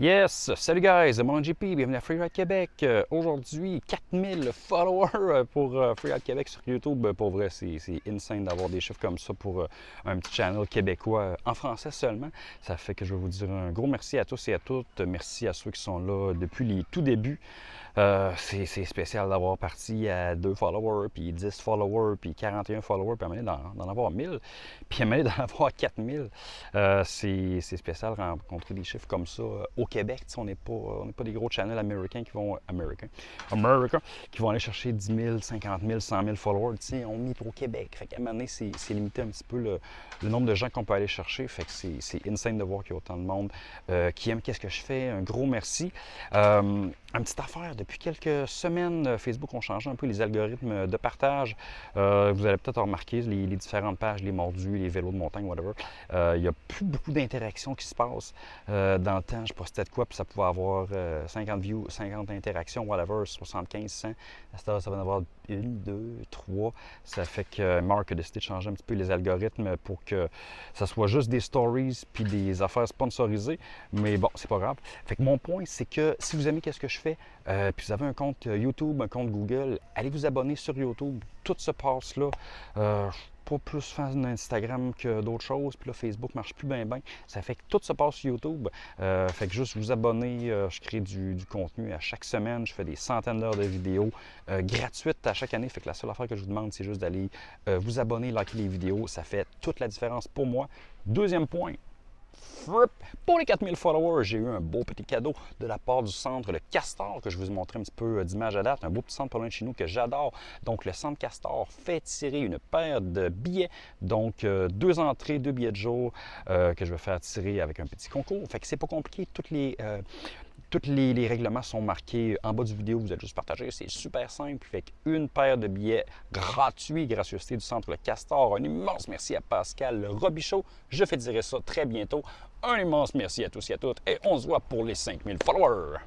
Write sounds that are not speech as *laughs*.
Yes! Salut guys, mon JP, bienvenue à Freeride Québec. Euh, aujourd'hui, 4000 followers euh, pour euh, Freeride Québec sur YouTube. Pour vrai, c'est insane d'avoir des chiffres comme ça pour un petit channel québécois en français seulement. Ça fait que je vais vous dire un gros merci à tous et à toutes. Merci à ceux qui sont là depuis les tout débuts. Euh, c'est spécial d'avoir parti à 2 followers, puis 10 followers, puis 41 followers, puis amener d'en avoir 1000, puis amener d'en *laughs* avoir 4000. Euh, c'est spécial de rencontrer des chiffres comme ça euh, au Québec. On n'est pas, des gros channels américains qui vont, américains, qui vont aller chercher 10 000, 50 000, 100 000 followers. on est au Québec. Fait un moment donné, c'est limité un petit peu le, nombre de gens qu'on peut aller chercher. Fait que c'est insane de voir qu'il y a autant de monde qui aime qu'est-ce que je fais. Un gros merci petite affaire, depuis quelques semaines, euh, Facebook ont changé un peu les algorithmes de partage. Euh, vous avez peut-être remarqué les, différentes pages, les mordus, les vélos de montagne, whatever. Euh, il y a plus beaucoup d'interactions qui se passent. dans le temps, je postais de quoi, puis ça pouvait avoir 50 views, 50 interactions, whatever, 75, 100. ça va en avoir une, deux, trois. Ça fait que Mark a décidé de changer un petit peu les algorithmes pour que ça soit juste des stories puis des affaires sponsorisées. Mais bon, c'est pas grave. Fait mon point, c'est que si vous aimez qu'est-ce que je fait euh, puis vous avez un compte euh, YouTube, un compte Google, allez vous abonner sur YouTube. Tout se passe là. Euh, ne suis pas plus fan d'Instagram que d'autres choses. Puis là, Facebook marche plus bien, bien. Ça fait que tout se passe sur YouTube. Euh, fait que juste vous abonner, je crée du, du, contenu à chaque semaine. Je fais des centaines d'heures de vidéos gratuites à chaque année. Fait que la seule affaire que je vous demande, c'est juste d'aller vous abonner, liker les vidéos. Ça fait toute la différence pour moi. Deuxième point, pour les 4000 followers, j'ai eu un beau petit cadeau de la part du centre Le Castor, que je vous ai montré un petit peu euh, d'image à date. Un beau petit centre pour loin de chez nous que j'adore. Donc, le centre Castor fait tirer une paire de billets. Donc, euh, deux entrées, deux billets de jour euh, que je vais faire tirer avec un petit concours. Fait que c'est pas compliqué. Toutes les, tous les, règlements sont marqués en bas du vidéo, vous êtes juste partager. C'est super simple. Fait une paire de billets gratuits, gracieuseté du Centre Le Castor. Un immense merci à Pascal Robichaud. Je fais dire ça très bientôt. Un immense merci à tous et à toutes. Et on se voit pour les 5000 followers.